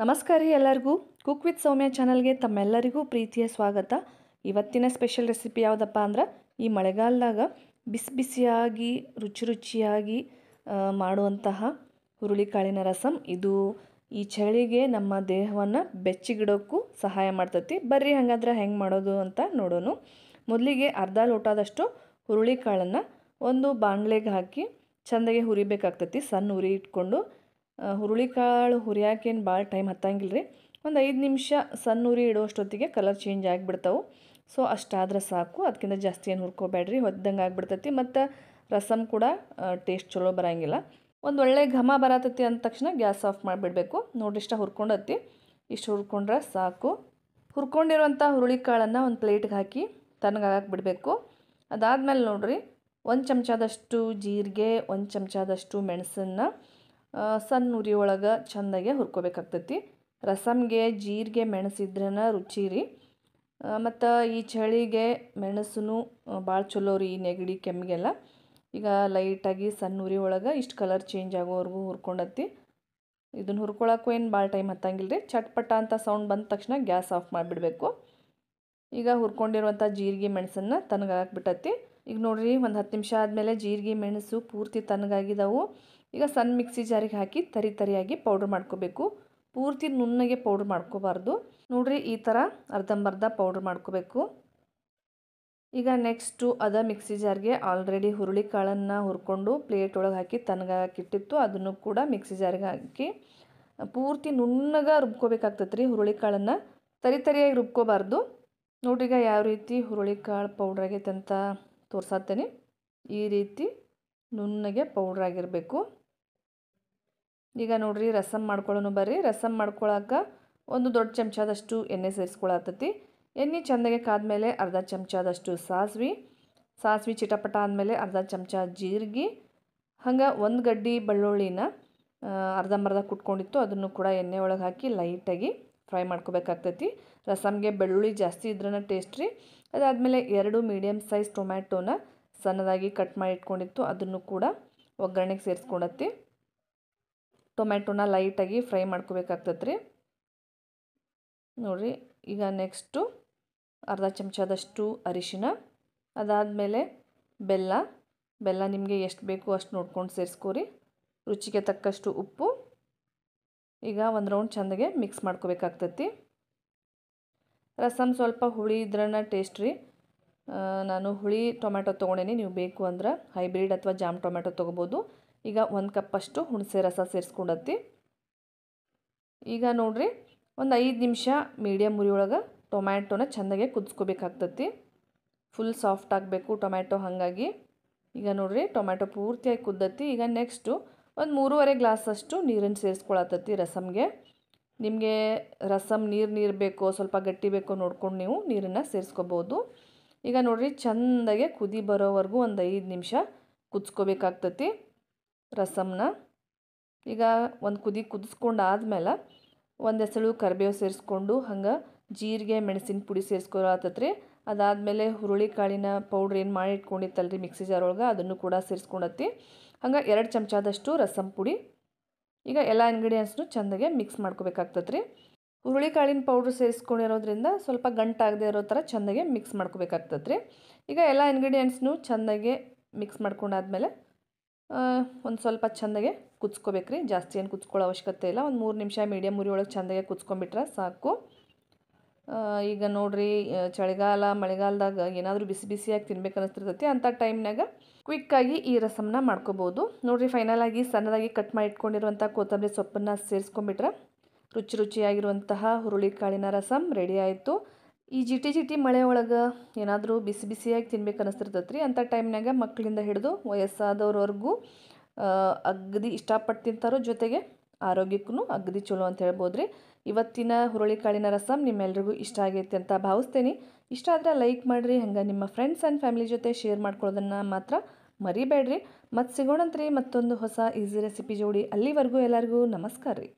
ನಮಸ್ಕಾರ ಎಲ್ಲರಿಗೂ cook with ಸೌಮ್ಯ ಚಾನಲ್ಗೆ ತಮ್ಮೆಲ್ಲರಿಗೂ ಪ್ರೀತಿಯ ಸ್ವಾಗತ ಇವತ್ತಿನ ಸ್ಪೆಷಲ್ ರೆಸಿಪಿ ಯಾವುದಪ್ಪ ಅಂದ್ರೆ ಈ ಮಳೆಗಾಲದಾಗ ಬಿಸಿ ಬಿಸಿಯಾಗಿ ರುಚಿ ರುಚಿಯಾಗಿ ಮಾಡುವಂತಹ ಹುರುಳಿಕಾಳಿನ ರಸಂ ಇದು ಈ ಚಳಿಗೆ ನಮ್ಮ ದೇಹವನ್ನು ಬೆಚ್ಚಿಗಿಡೋಕ್ಕೂ ಸಹಾಯ ಮಾಡ್ತತಿ ಬರ್ರಿ ಹಂಗಾದ್ರೆ ಹೆಂಗೆ ಮಾಡೋದು ಅಂತ ನೋಡೋಣ ಮೊದಲಿಗೆ ಅರ್ಧ ಲೋಟದಷ್ಟು ಹುರುಳಿಕಾಳನ್ನು ಒಂದು ಬಾಂಡ್ಲೆಗೆ ಹಾಕಿ ಚಂದಗೆ ಹುರಿಬೇಕಾಗ್ತತಿ ಸಣ್ಣ ಹುರಿ ಇಟ್ಕೊಂಡು ಹುರುಳಿಕಾಳು ಹುರಿಯಾಕೇನು ಭಾಳ ಟೈಮ್ ಹತ್ತಂಗಿಲ್ಲ ರೀ ಒಂದು ಐದು ನಿಮಿಷ ಸಣ್ಣ ಉರಿ ಇಡೋಷ್ಟೊತ್ತಿಗೆ ಕಲರ್ ಚೇಂಜ್ ಆಗಿಬಿಡ್ತಾವೆ ಸೊ ಅಷ್ಟಾದ್ರೆ ಸಾಕು ಅದಕ್ಕಿಂತ ಜಾಸ್ತಿ ಏನು ಹುರ್ಕೋಬೇಡ್ರಿ ಹೊದ್ದಂಗೆ ಆಗಿಬಿಡ್ತೈತಿ ಮತ್ತು ರಸಮ್ ಕೂಡ ಟೇಸ್ಟ್ ಚಲೋ ಬರೋಂಗಿಲ್ಲ ಒಂದು ಒಳ್ಳೆ ಘಮ ಬರತತಿ ಅಂದ ತಕ್ಷಣ ಗ್ಯಾಸ್ ಆಫ್ ಮಾಡಿಬಿಡಬೇಕು ನೋಡ್ರಿ ಇಷ್ಟ ಹುರ್ಕೊಂಡತ್ತಿ ಇಷ್ಟು ಹುರ್ಕೊಂಡ್ರೆ ಸಾಕು ಹುರ್ಕೊಂಡಿರುವಂಥ ಹುರುಳಿಕಾಳನ್ನು ಒಂದು ಪ್ಲೇಟ್ಗೆ ಹಾಕಿ ತಣ್ಣಗಾಗಕ್ಕೆ ಬಿಡಬೇಕು ಅದಾದಮೇಲೆ ನೋಡ್ರಿ ಒಂದು ಚಮಚದಷ್ಟು ಜೀರಿಗೆ ಒಂದು ಚಮಚದಷ್ಟು ಮೆಣಸನ್ನು ಸಣ್ಣ ಉರಿ ಒಳಗೆ ಚೆಂದಾಗೆ ಹುರ್ಕೋಬೇಕಾಗ್ತೈತಿ ರಸಮ್ಗೆ ಜೀರಿಗೆ ಮೆಣಸಿದ್ರನ ರುಚಿ ರೀ ಮತ್ತು ಈ ಚಳಿಗೆ ಮೆಣಸು ಭಾಳ ಚಲೋ ರೀ ಈ ನೆಗಡಿ ಕೆಮ್ಮಿಗೆಲ್ಲ ಈಗ ಲೈಟಾಗಿ ಸಣ್ಣ ಉರಿ ಒಳಗೆ ಇಷ್ಟು ಕಲರ್ ಚೇಂಜ್ ಆಗೋವರೆಗೂ ಹುರ್ಕೊಂಡತ್ತಿ ಇದನ್ನು ಹುರ್ಕೊಳಕ್ಕೂ ಏನು ಭಾಳ ಟೈಮ್ ಹತ್ತಂಗಿಲ್ಲ ರೀ ಚಟ್ಪಟ ಅಂತ ಸೌಂಡ್ ಬಂದ ತಕ್ಷಣ ಗ್ಯಾಸ್ ಆಫ್ ಮಾಡಿಬಿಡಬೇಕು ಈಗ ಹುರ್ಕೊಂಡಿರುವಂಥ ಜೀರಿಗೆ ಮೆಣಸನ್ನು ತನಗಾಕ್ಬಿಟ್ಟತ್ತಿ ಈಗ ನೋಡಿರಿ ಒಂದು ಹತ್ತು ನಿಮಿಷ ಆದಮೇಲೆ ಜೀರಿಗೆ ಮೆಣಸು ಪೂರ್ತಿ ತನಗಾಗಿದ್ದಾವೆ ಈಗ ಸಣ್ಣ ಮಿಕ್ಸಿ ಜಾರಿಗೆ ಹಾಕಿ ತರಿ ತರಿಯಾಗಿ ಪೌಡ್ರ್ ಮಾಡ್ಕೋಬೇಕು ಪೂರ್ತಿ ನುಣ್ಣಗೆ ಪೌಡ್ರ್ ಮಾಡ್ಕೋಬಾರ್ದು ನೋಡ್ರಿ ಈ ಥರ ಅರ್ಧಂಬರ್ಧ ಪೌಡ್ರ್ ಮಾಡ್ಕೋಬೇಕು ಈಗ ನೆಕ್ಸ್ಟು ಅದ ಮಿಕ್ಸಿ ಜಾರ್ಗೆ ಆಲ್ರೆಡಿ ಹುರುಳಿ ಕಾಳನ್ನು ಹುರ್ಕೊಂಡು ಪ್ಲೇಟ್ ಒಳಗೆ ಹಾಕಿ ತನಗಾಕಿಟ್ಟಿತ್ತು ಅದನ್ನು ಕೂಡ ಮಿಕ್ಸಿ ಜಾರಿಗೆ ಹಾಕಿ ಪೂರ್ತಿ ನುಣ್ಣಗೆ ರುಬ್ಕೋಬೇಕಾಗ್ತೈತೆ ರೀ ಹುರುಳಿ ತರಿ ತರಿಯಾಗಿ ರುಬ್ಕೋಬಾರ್ದು ಈಗ ಯಾವ ರೀತಿ ಹುರುಳಿ ಕಾಳು ಪೌಡ್ರ್ ಆಗೈತೆ ಅಂತ ತೋರ್ಸತ್ತೇನೆ ಈ ರೀತಿ ನುಣ್ಣಗೆ ಪೌಡ್ರ್ ಆಗಿರಬೇಕು ಈಗ ನೋಡ್ರಿ ರಸಮ್ ಮಾಡ್ಕೊಳ್ಳೋನು ಬರ್ರಿ ರಸಮ್ ಮಾಡ್ಕೊಳಕ್ಕೆ ಒಂದು ದೊಡ್ಡ ಚಮಚದಷ್ಟು ಎಣ್ಣೆ ಸೇರಿಸ್ಕೊಳತ್ತತಿ ಎಣ್ಣೆ ಚೆಂದಾಗೆ ಕಾದ್ಮೇಲೆ ಅರ್ಧ ಚಮಚದಷ್ಟು ಸಾಸ್ವೆ ಸಾಸ್ವೆ ಚಿಟಪಟ ಆದಮೇಲೆ ಅರ್ಧ ಚಮಚ ಜೀರಿಗೆ ಹಂಗೆ ಒಂದು ಗಡ್ಡಿ ಬೆಳ್ಳುಳ್ಳಿನ ಅರ್ಧಂಬರ್ಧ ಕುಟ್ಕೊಂಡಿತ್ತು ಅದನ್ನು ಕೂಡ ಎಣ್ಣೆ ಒಳಗೆ ಹಾಕಿ ಲೈಟಾಗಿ ಫ್ರೈ ಮಾಡ್ಕೋಬೇಕಾಗ್ತೈತಿ ರಸಮ್ಗೆ ಬೆಳ್ಳುಳ್ಳಿ ಜಾಸ್ತಿ ಇದ್ರನ್ನ ಟೇಸ್ಟ್ ರೀ ಅದಾದಮೇಲೆ ಎರಡು ಮೀಡಿಯಮ್ ಸೈಜ್ ಟೊಮ್ಯಾಟೋನ ಸಣ್ಣದಾಗಿ ಕಟ್ ಮಾಡಿ ಇಟ್ಕೊಂಡಿತ್ತು ಅದನ್ನು ಕೂಡ ಒಗ್ಗರಣೆಗೆ ಸೇರಿಸ್ಕೊಂಡತ್ತಿ ಟೊಮೆಟೊನ ಲೈಟಾಗಿ ಫ್ರೈ ಮಾಡ್ಕೋಬೇಕಾಗ್ತದೆ ರೀ ನೋಡಿರಿ ಈಗ ನೆಕ್ಸ್ಟು ಅರ್ಧ ಚಮಚದಷ್ಟು ಅರಿಶಿನ ಅದಾದಮೇಲೆ ಬೆಲ್ಲ ಬೆಲ್ಲ ನಿಮಗೆ ಎಷ್ಟು ಬೇಕು ಅಷ್ಟು ನೋಡ್ಕೊಂಡು ಸೇರಿಸ್ಕೊರಿ ರುಚಿಗೆ ತಕ್ಕಷ್ಟು ಉಪ್ಪು ಈಗ ಒಂದು ರೌಂಡ್ ಚೆಂದಗೆ ಮಿಕ್ಸ್ ಮಾಡ್ಕೋಬೇಕಾಗ್ತತಿ ರಸಮ್ ಸ್ವಲ್ಪ ಹುಳಿ ಇದ್ರನ್ನ ಟೇಸ್ಟ್ ರೀ ನಾನು ಹುಳಿ ಟೊಮೆಟೊ ತೊಗೊಂಡೇನಿ ನೀವು ಬೇಕು ಅಂದ್ರೆ ಹೈಬ್ರಿಡ್ ಅಥವಾ ಜಾಮ್ ಟೊಮೆಟೊ ತೊಗೋಬೋದು ಈಗ ಒಂದು ಕಪ್ಪಷ್ಟು ಹುಣಸೆ ರಸ ಸೇರಿಸ್ಕೊಂಡತ್ತಿ ಈಗ ನೋಡ್ರಿ ಒಂದು ಐದು ನಿಮಿಷ ಮೀಡಿಯಮ್ ಉರಿಯೊಳಗೆ ಟೊಮ್ಯಾಟೋನ ಚೆಂದಾಗೆ ಕುದಿಸ್ಕೋಬೇಕಾಗ್ತತಿ ಫುಲ್ ಸಾಫ್ಟ್ ಆಗಬೇಕು ಟೊಮ್ಯಾಟೊ ಹಾಗಾಗಿ ಈಗ ನೋಡ್ರಿ ಟೊಮ್ಯಾಟೊ ಪೂರ್ತಿಯಾಗಿ ಕುದ್ದತಿ ಈಗ ನೆಕ್ಸ್ಟು ಒಂದು ಮೂರುವರೆ ಗ್ಲಾಸಷ್ಟು ನೀರನ್ನು ಸೇರಿಸ್ಕೊಳತ್ತತಿ ರಸಮ್ಗೆ ನಿಮಗೆ ರಸಮ್ ನೀರು ನೀರು ಬೇಕೋ ಸ್ವಲ್ಪ ಗಟ್ಟಿ ಬೇಕೋ ನೋಡ್ಕೊಂಡು ನೀವು ನೀರನ್ನು ಸೇರಿಸ್ಕೋಬೋದು ಈಗ ನೋಡ್ರಿ ಚೆಂದಾಗೆ ಕುದಿ ಬರೋವರೆಗೂ ಒಂದು ಐದು ನಿಮಿಷ ಕುದಿಸ್ಕೋಬೇಕಾಗ್ತತಿ ರಸಮ್ನ ಈಗ ಒಂದು ಕುದಿ ಕುದಿಸ್ಕೊಂಡು ಆದ್ಮೇಲೆ ಒಂದು ಎಸಳು ಕರಿಬೇವು ಸೇರಿಸ್ಕೊಂಡು ಹಂಗೆ ಜೀರಿಗೆ ಮೆಣಸಿನ ಪುಡಿ ಆತತ್ರಿ ಅದಾದಮೇಲೆ ಹುರುಳಿ ಕಾಳಿನ ಪೌಡ್ರ್ ಏನು ಮಾಡಿ ಇಟ್ಕೊಂಡಿತ್ತಲ್ರಿ ಮಿಕ್ಸಿ ಜಾರ್ ಒಳಗೆ ಅದನ್ನು ಕೂಡ ಸೇರಿಸ್ಕೊಂಡತ್ತಿ ಹಂಗೆ ಎರಡು ಚಮಚದಷ್ಟು ರಸಮ್ ಪುಡಿ ಈಗ ಎಲ್ಲ ಇನ್ಗ್ರೀಡಿಯೆಂಟ್ಸ್ನು ಚೆಂದಾಗೆ ಮಿಕ್ಸ್ ಮಾಡ್ಕೋಬೇಕಾಗ್ತತ್ರಿ ಹುರುಳಿ ಕಾಳಿನ ಪೌಡ್ರ್ ಸೇರಿಸ್ಕೊಂಡಿರೋದ್ರಿಂದ ಸ್ವಲ್ಪ ಗಂಟಾಗದೆ ಇರೋ ಥರ ಚೆಂದಾಗೆ ಮಿಕ್ಸ್ ಮಾಡ್ಕೋಬೇಕಾಗ್ತತ್ರಿ ಈಗ ಎಲ್ಲ ಇಂಗ್ರೀಡಿಯೆಂಟ್ಸ್ನು ಚೆಂದಾಗೆ ಮಿಕ್ಸ್ ಮಾಡ್ಕೊಂಡಾದ್ಮೇಲೆ ಒಂದು ಸ್ವಲ್ಪ ಚೆಂದಾಗೆ ರೀ ಜಾಸ್ತಿ ಏನು ಕುದ್ಸ್ಕೊಳ್ಳೋ ಅವಶ್ಯಕತೆ ಇಲ್ಲ ಒಂದು ಮೂರು ನಿಮಿಷ ಮೀಡಿಯಮ್ ಉರಿ ಒಳಗೆ ಚೆಂದಾಗೆ ಕುದ್ಸ್ಕೊಂಬಿಟ್ರೆ ಸಾಕು ಈಗ ನೋಡ್ರಿ ಚಳಿಗಾಲ ಮಳೆಗಾಲದಾಗ ಏನಾದರೂ ಬಿಸಿ ಬಿಸಿಯಾಗಿ ತಿನ್ಬೇಕು ಅನ್ನಿಸ್ತಿರ್ತೈತಿ ಅಂಥ ಟೈಮ್ನಾಗ ಕ್ವಿಕ್ಕಾಗಿ ಈ ರಸಮನ್ನ ಮಾಡ್ಕೋಬೋದು ನೋಡಿರಿ ಫೈನಲ್ ಆಗಿ ಸಣ್ಣದಾಗಿ ಕಟ್ ಮಾಡಿ ಇಟ್ಕೊಂಡಿರುವಂಥ ಕೊತ್ತಂಬರಿ ಸೊಪ್ಪನ್ನು ಸೇರಿಸ್ಕೊಂಬಿಟ್ರೆ ರುಚಿ ರುಚಿಯಾಗಿರುವಂತಹ ಹುರುಳಿಕಾಳಿನ ರಸಮ್ ರೆಡಿ ಆಯಿತು ಈ ಜಿಟಿ ಜಿಟಿ ಮಳೆ ಒಳಗೆ ಏನಾದರೂ ಬಿಸಿ ಬಿಸಿಯಾಗಿ ತಿನ್ಬೇಕು ಅನ್ನಿಸ್ತಿರ್ತೈತ್ರಿ ರೀ ಅಂಥ ಟೈಮ್ನಾಗ ಮಕ್ಕಳಿಂದ ಹಿಡಿದು ವಯಸ್ಸಾದವ್ರವರೆಗೂ ಅಗದಿ ಇಷ್ಟಪಟ್ಟು ತಿಂತಾರೋ ಜೊತೆಗೆ ಆರೋಗ್ಯಕ್ಕೂ ಅಗದಿ ಚಲೋ ಅಂತ ಹೇಳ್ಬೋದು ರೀ ಇವತ್ತಿನ ಹುರುಳಿ ಕಾಳಿನ ರಸಮ್ ನಿಮ್ಮೆಲ್ರಿಗೂ ಇಷ್ಟ ಆಗೈತೆ ಅಂತ ಭಾವಿಸ್ತೇನೆ ಇಷ್ಟ ಆದರೆ ಲೈಕ್ ಮಾಡಿರಿ ಹಂಗೆ ನಿಮ್ಮ ಫ್ರೆಂಡ್ಸ್ ಆ್ಯಂಡ್ ಫ್ಯಾಮಿಲಿ ಜೊತೆ ಶೇರ್ ಮಾಡ್ಕೊಳ್ಳೋದನ್ನು ಮಾತ್ರ ಮರಿಬೇಡ್ರಿ ಮತ್ತು ಸಿಗೋಣಂತ್ರಿ ಮತ್ತೊಂದು ಹೊಸ ಈಸಿ ರೆಸಿಪಿ ಜೋಡಿ ಅಲ್ಲಿವರೆಗೂ ಎಲ್ಲರಿಗೂ ನಮಸ್ಕಾರ ರೀ